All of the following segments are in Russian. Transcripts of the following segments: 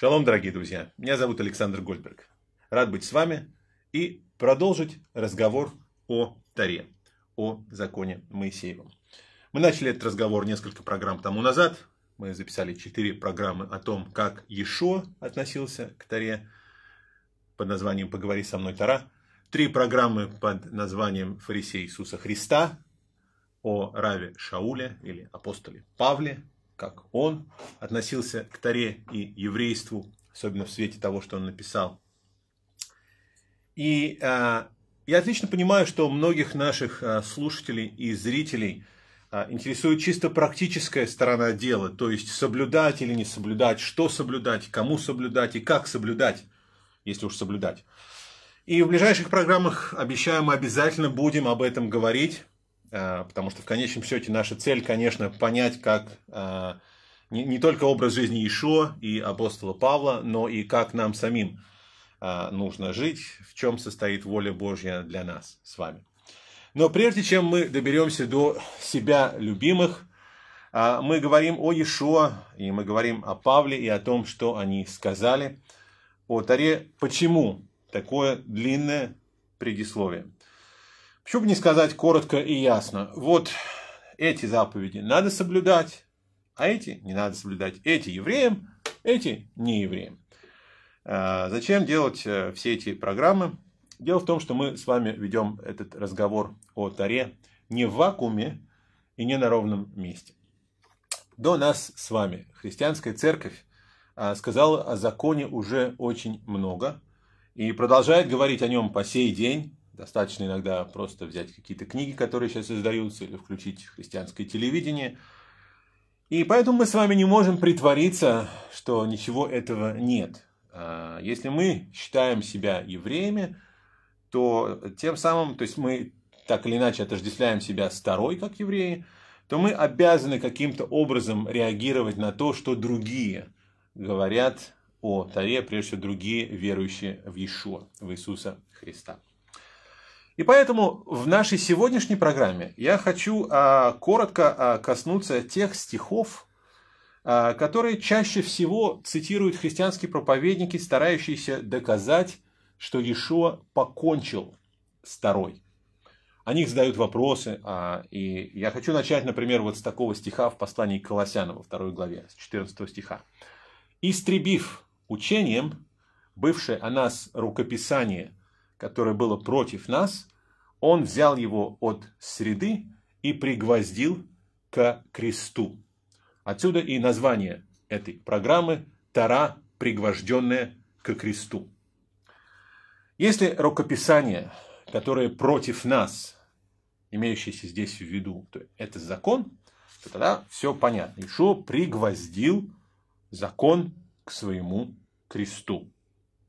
Шалом, дорогие друзья! Меня зовут Александр Гольдберг. Рад быть с вами и продолжить разговор о Таре, о законе Моисеевом. Мы начали этот разговор несколько программ тому назад. Мы записали четыре программы о том, как Ешо относился к Таре под названием «Поговори со мной, Тара». Три программы под названием «Фарисей Иисуса Христа», о Раве Шауле или апостоле Павле, как он относился к Таре и еврейству, особенно в свете того, что он написал. И э, я отлично понимаю, что многих наших э, слушателей и зрителей э, интересует чисто практическая сторона дела, то есть соблюдать или не соблюдать, что соблюдать, кому соблюдать и как соблюдать, если уж соблюдать. И в ближайших программах, обещаю, мы обязательно будем об этом говорить. А, потому что в конечном счете наша цель, конечно, понять, как а, не, только образ жизни Ишуа и апостола Павла, но и как нам самим а, нужно жить, в чем состоит воля Божья для нас с вами. Но прежде чем мы доберемся до себя любимых, мы говорим о Иешуа, и мы говорим о Павле и о том, что они сказали, о Таре, почему такое длинное предисловие. Чтобы не сказать коротко и ясно, вот эти заповеди надо соблюдать, а эти не надо соблюдать. Эти евреям, эти не евреям. А, зачем делать э, все эти программы? Дело в том, что мы с вами ведем этот разговор о Таре не в вакууме и не на ровном месте. До нас с вами христианская церковь а, сказала о законе уже очень много и продолжает говорить о нем по сей день Достаточно иногда просто взять какие-то книги, которые сейчас издаются, или включить христианское телевидение. И поэтому мы с вами не можем притвориться, что ничего этого нет. А, если мы считаем себя евреями, то тем самым, то есть мы так или иначе отождествляем себя с Торой, как евреи, то мы обязаны каким-то образом реагировать на то, что другие говорят о Таре, прежде всего другие верующие в Иешуа, в Иисуса Христа. И поэтому в нашей сегодняшней программе я хочу а, коротко а, коснуться тех стихов, а, которые чаще всего цитируют христианские проповедники, старающиеся доказать, что Иешуа покончил с Торой. О них задают вопросы, а, и я хочу начать, например, вот с такого стиха в послании к Колоссянам во второй главе, с 14 стиха. «Истребив учением, бывшее о нас рукописание – которое было против нас, он взял его от среды и пригвоздил к кресту. Отсюда и название этой программы «Тара, пригвожденная к кресту». Если рукописание, которое против нас, имеющееся здесь в виду, то это закон, то тогда все понятно. Ишо пригвоздил закон к своему кресту.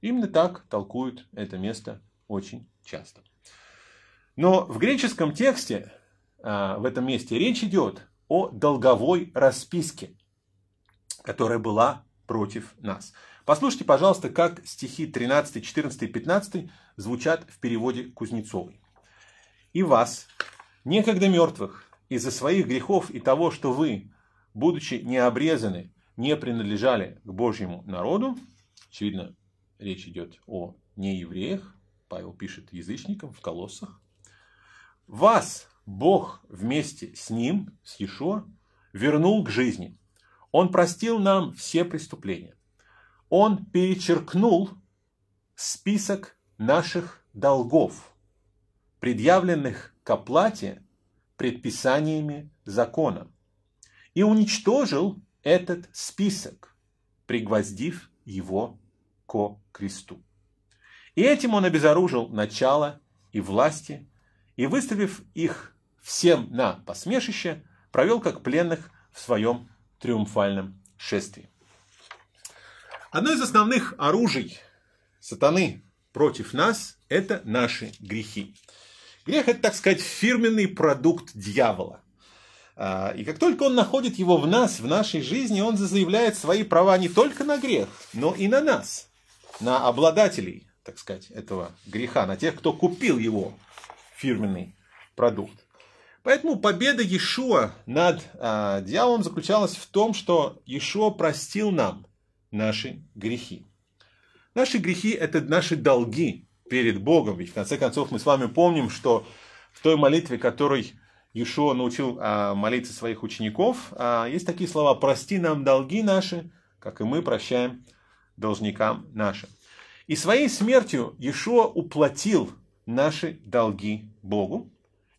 Именно так толкуют это место очень часто. Но в греческом тексте а, в этом месте речь идет о долговой расписке, которая была против нас. Послушайте, пожалуйста, как стихи 13, 14 и 15 звучат в переводе Кузнецовой. «И вас, некогда мертвых, из-за своих грехов и того, что вы, будучи не не принадлежали к Божьему народу», очевидно, речь идет о неевреях, Павел пишет язычникам в колоссах, вас Бог вместе с ним, с Ешо, вернул к жизни. Он простил нам все преступления. Он перечеркнул список наших долгов, предъявленных к оплате предписаниями закона, и уничтожил этот список, пригвоздив его ко кресту. И этим он обезоружил начало и власти, и, выставив их всем на посмешище, провел как пленных в своем триумфальном шествии. Одно из основных оружий сатаны против нас – это наши грехи. Грех – это, так сказать, фирменный продукт дьявола. А, и как только он находит его в нас, в нашей жизни, он заявляет свои права не только на грех, но и на нас, на обладателей так сказать, этого греха, на тех, кто купил его фирменный продукт. Поэтому победа Иешуа над а, дьяволом заключалась в том, что Иешуа простил нам наши грехи. Наши грехи – это наши долги перед Богом. И в конце концов мы с вами помним, что в той молитве, которой Иешуа научил а, молиться своих учеников, а, есть такие слова «Прости нам долги наши, как и мы прощаем должникам нашим». И своей смертью Иешуа уплатил наши долги Богу,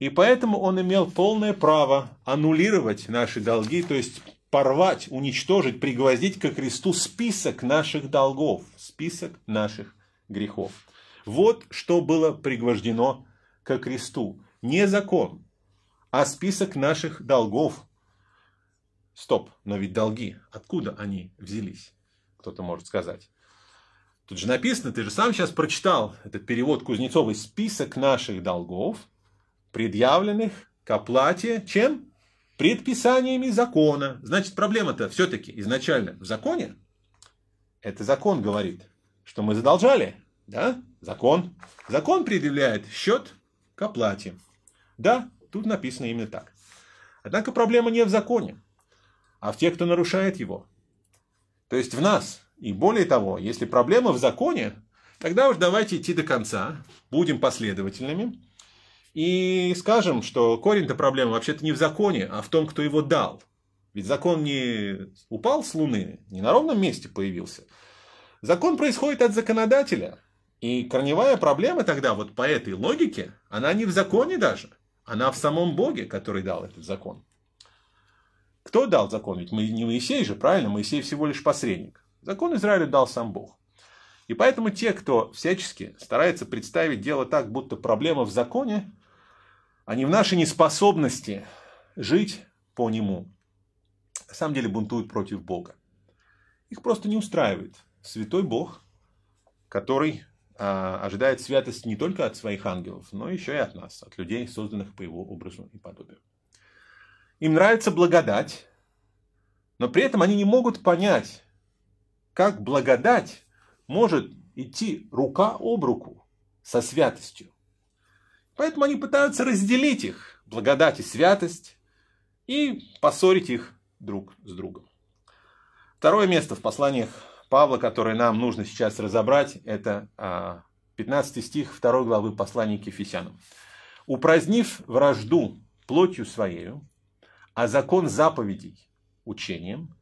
и поэтому он имел полное право аннулировать наши долги, то есть порвать, уничтожить, пригвоздить ко кресту список наших долгов, список наших грехов. Вот что было пригвождено ко кресту. Не закон, а список наших долгов. Стоп, но ведь долги, откуда они взялись? Кто-то может сказать. Тут же написано, ты же сам сейчас прочитал этот перевод Кузнецовый, список наших долгов, предъявленных к оплате чем? Предписаниями закона. Значит, проблема-то все-таки изначально в законе. Это закон говорит, что мы задолжали, да? Закон. Закон предъявляет счет к оплате. Да, тут написано именно так. Однако проблема не в законе, а в тех, кто нарушает его. То есть в нас, и более того, если проблема в законе, тогда уж давайте идти до конца, будем последовательными. И скажем, что корень-то проблемы вообще-то не в законе, а в том, кто его дал. Ведь закон не упал с Луны, не на ровном месте появился. Закон происходит от законодателя. И корневая проблема тогда вот по этой логике, она не в законе даже, она в самом Боге, который дал этот закон. Кто дал закон? Ведь мы не Моисей же, правильно? Моисей всего лишь посредник. Закон Израилю дал сам Бог. И поэтому те, кто всячески старается представить дело так, будто проблема в законе, а не в нашей неспособности жить по нему, на самом деле бунтуют против Бога. Их просто не устраивает святой Бог, который а, ожидает святости не только от своих ангелов, но еще и от нас, от людей, созданных по его образу и подобию. Им нравится благодать, но при этом они не могут понять, как благодать может идти рука об руку со святостью. Поэтому они пытаются разделить их, благодать и святость, и поссорить их друг с другом. Второе место в посланиях Павла, которое нам нужно сейчас разобрать, это 15 а, стих 2 главы послания к Ефесянам. «Упразднив вражду плотью своею, а закон заповедей учением,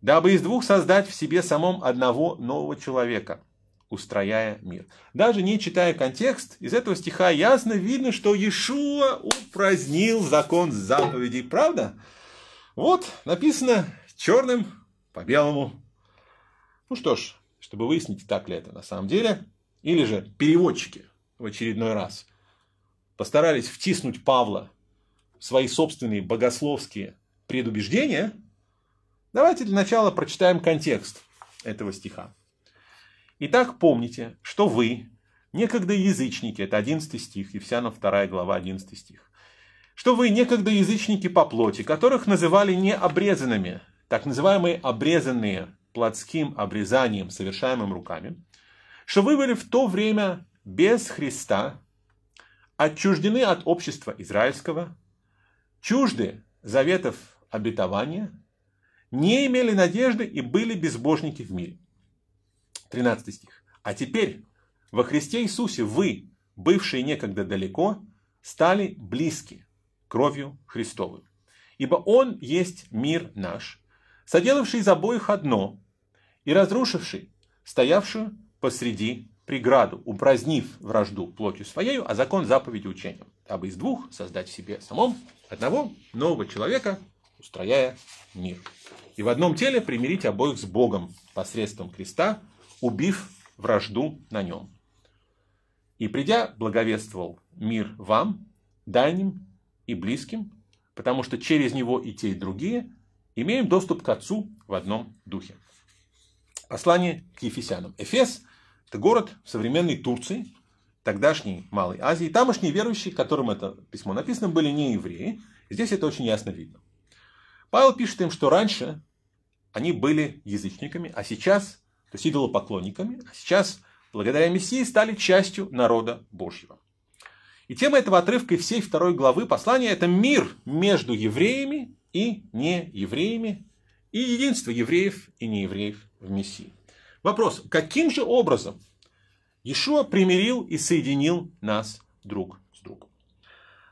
дабы из двух создать в себе самом одного нового человека, устрояя мир. Даже не читая контекст, из этого стиха ясно видно, что Иешуа упразднил закон заповедей. Правда? Вот написано черным по белому. Ну что ж, чтобы выяснить, так ли это на самом деле, или же переводчики в очередной раз постарались втиснуть Павла в свои собственные богословские предубеждения – Давайте для начала прочитаем контекст этого стиха. Итак, помните, что вы, некогда язычники, это 11 стих, Евсянов 2 глава 11 стих, что вы некогда язычники по плоти, которых называли необрезанными, так называемые обрезанные плотским обрезанием, совершаемым руками, что вы были в то время без Христа, отчуждены от общества израильского, чужды заветов обетования – не имели надежды и были безбожники в мире. 13 стих. А теперь во Христе Иисусе вы, бывшие некогда далеко, стали близки кровью Христовой. Ибо Он есть мир наш, соделавший из обоих одно и разрушивший стоявшую посреди преграду, упразднив вражду плотью своею, а закон заповеди учением, дабы из двух создать в себе самом одного нового человека, устрояя мир. И в одном теле примирить обоих с Богом посредством креста, убив вражду на нем. И придя, благовествовал мир вам, дальним и близким, потому что через него и те, и другие имеем доступ к Отцу в одном духе. Послание к Ефесянам. Эфес – это город в современной Турции, тогдашней Малой Азии. Тамошние верующие, которым это письмо написано, были не евреи. Здесь это очень ясно видно. Павел пишет им, что раньше они были язычниками, а сейчас, то есть идолопоклонниками, а сейчас, благодаря Мессии, стали частью народа Божьего. И тема этого отрывка и всей второй главы послания – это мир между евреями и неевреями, и единство евреев и неевреев в Мессии. Вопрос, каким же образом Иешуа примирил и соединил нас друг с другом?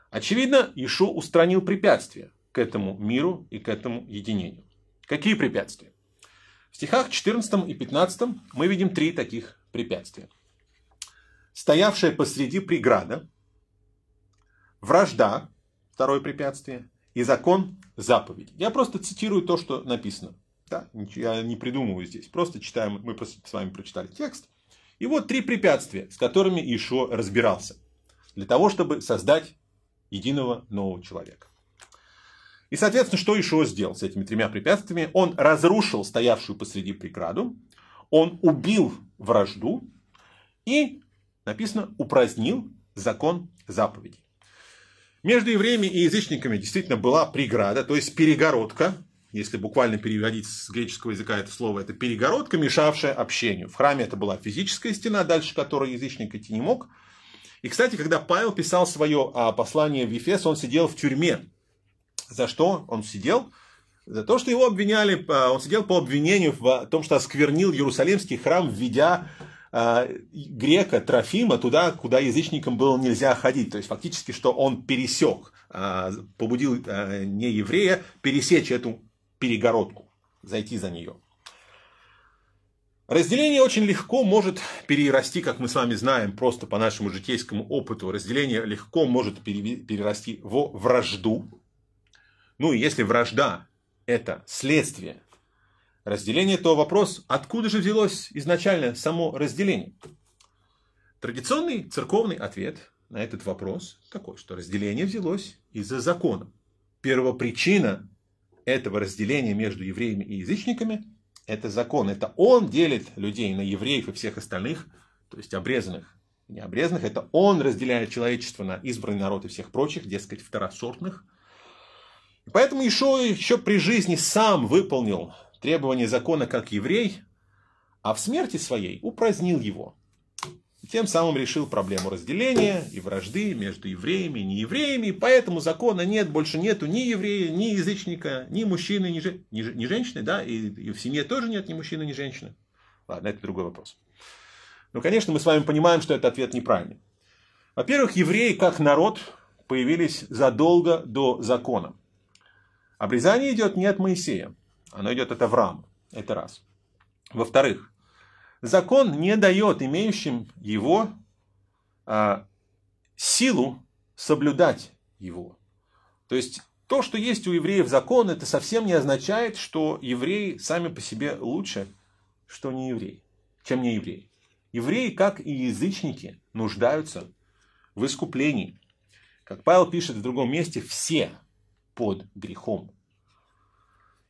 Очевидно, Иешуа устранил препятствия, к этому миру и к этому единению. Какие препятствия? В стихах 14 и 15 мы видим три таких препятствия. Стоявшая посреди преграда, вражда, второе препятствие, и закон заповеди. Я просто цитирую то, что написано. Да, я не придумываю здесь, просто читаем, мы с вами прочитали текст. И вот три препятствия, с которыми Ишо разбирался, для того, чтобы создать единого нового человека. И, соответственно, что еще сделал с этими тремя препятствиями? Он разрушил стоявшую посреди преграду, он убил вражду и, написано, упразднил закон заповедей. Между евреями и язычниками действительно была преграда, то есть перегородка, если буквально переводить с греческого языка это слово, это перегородка, мешавшая общению. В храме это была физическая стена, дальше которой язычник идти не мог. И, кстати, когда Павел писал свое а, послание в Ефес, он сидел в тюрьме, за что он сидел? За то, что его обвиняли, э, он сидел по обвинению в э, том, что осквернил Иерусалимский храм, введя э, грека Трофима туда, куда язычникам было нельзя ходить. То есть фактически, что он пересек, побудил не еврея пересечь эту перегородку, зайти за нее. Разделение очень легко может перерасти, как мы с вами знаем, просто по нашему житейскому опыту. Разделение легко может перерасти во вражду, ну и если вражда – это следствие разделения, то вопрос, откуда же взялось изначально само разделение? Традиционный церковный ответ на этот вопрос такой, что разделение взялось из-за закона. Первопричина этого разделения между евреями и язычниками – это закон. Это он делит людей на евреев и всех остальных, то есть обрезанных и необрезанных. Это он разделяет человечество на избранный народ и всех прочих, дескать, второсортных – Поэтому еще, еще при жизни сам выполнил требования закона как еврей, а в смерти своей упразднил его. Тем самым решил проблему разделения и вражды между евреями и неевреями. поэтому закона нет, больше нету ни еврея, ни язычника, ни мужчины, ни, же, ни, ни женщины. Да? И, и в семье тоже нет ни мужчины, ни женщины. Ладно, это другой вопрос. Ну, конечно, мы с вами понимаем, что этот ответ неправильный. Во-первых, евреи как народ появились задолго до закона. Обрезание идет не от Моисея, оно идет от Авраама. Это раз. Во-вторых, закон не дает имеющим его а, силу соблюдать его. То есть то, что есть у евреев закон, это совсем не означает, что евреи сами по себе лучше, что не евреи, чем не евреи. Евреи, как и язычники, нуждаются в искуплении. Как Павел пишет в другом месте, все под грехом.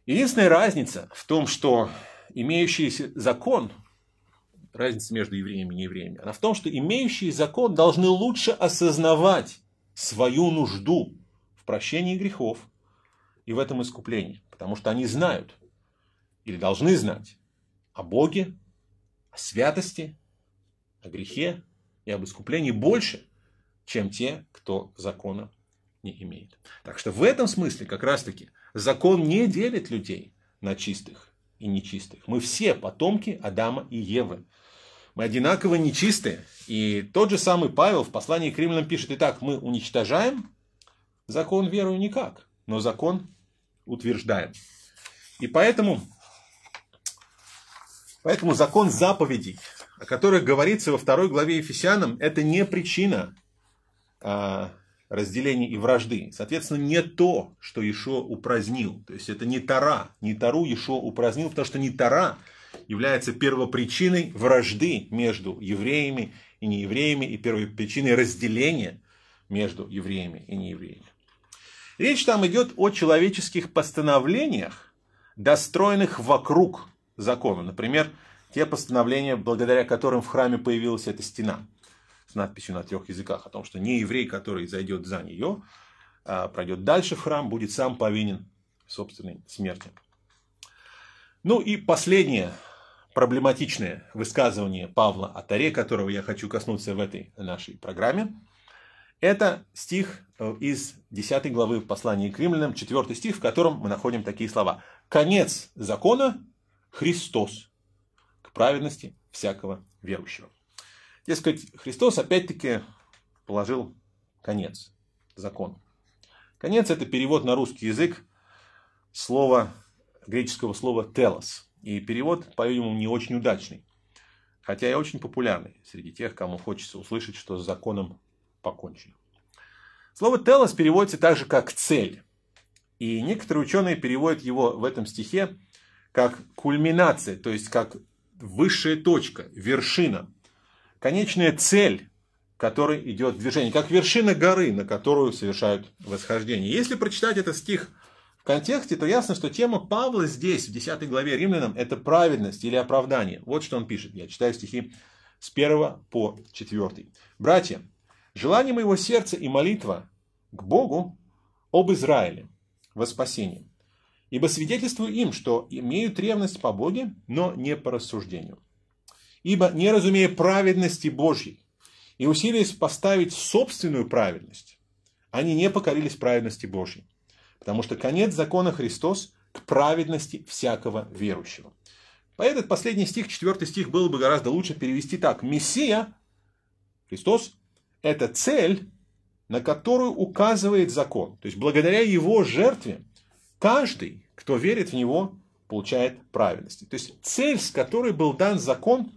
Единственная разница в том, что имеющийся закон, разница между евреями и неевреями, она в том, что имеющие закон должны лучше осознавать свою нужду в прощении грехов и в этом искуплении, потому что они знают или должны знать о Боге, о святости, о грехе и об искуплении больше, чем те, кто закона не имеет. Так что в этом смысле как раз-таки закон не делит людей на чистых и нечистых. Мы все потомки Адама и Евы. Мы одинаково нечистые. И тот же самый Павел в послании к римлянам пишет, итак, мы уничтожаем закон верою никак, но закон утверждаем. И поэтому, поэтому закон заповедей, о которых говорится во второй главе Ефесянам, это не причина а, разделения и вражды. Соответственно, не то, что Ешо упразднил. То есть это не Тара, не Тару Ешо упразднил, потому что не Тара является первопричиной вражды между евреями и неевреями и первой причиной разделения между евреями и неевреями. Речь там идет о человеческих постановлениях, достроенных вокруг закона. Например, те постановления, благодаря которым в храме появилась эта стена – с надписью на трех языках о том, что не еврей, который зайдет за нее, а пройдет дальше в храм, будет сам повинен собственной смерти. Ну и последнее проблематичное высказывание Павла о Таре, которого я хочу коснуться в этой нашей программе. Это стих э, из 10 главы послания к римлянам, 4 стих, в котором мы находим такие слова. «Конец закона – Христос, к праведности всякого верующего». Дескать, Христос опять-таки положил конец закону. Конец – это перевод на русский язык слова, греческого слова «телос». И перевод, по-видимому, не очень удачный. Хотя и очень популярный среди тех, кому хочется услышать, что с законом покончено. Слово «телос» переводится так же, как «цель». И некоторые ученые переводят его в этом стихе как кульминация, то есть как высшая точка, вершина конечная цель который идет движение, как вершина горы, на которую совершают восхождение. Если прочитать этот стих в контексте, то ясно, что тема Павла здесь, в 10 главе римлянам, это праведность или оправдание. Вот что он пишет. Я читаю стихи с 1 по 4. «Братья, желание моего сердца и молитва к Богу об Израиле во спасение, ибо свидетельствую им, что имеют ревность по Боге, но не по рассуждению ибо не разумея праведности Божьей и усилились поставить собственную праведность, они не покорились праведности Божьей, потому что конец закона Христос к праведности всякого верующего. Поэтому последний стих, четвертый стих, было бы гораздо лучше перевести так. Мессия, Христос, это цель, на которую указывает закон. То есть благодаря его жертве каждый, кто верит в него, получает правильности. То есть цель, с которой был дан закон,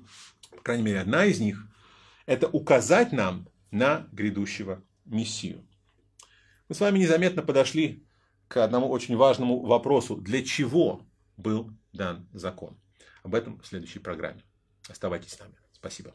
по крайней мере одна из них, это указать нам на грядущего Мессию. Мы с вами незаметно подошли к одному очень важному вопросу. Для чего был дан закон? Об этом в следующей программе. Оставайтесь с нами. Спасибо.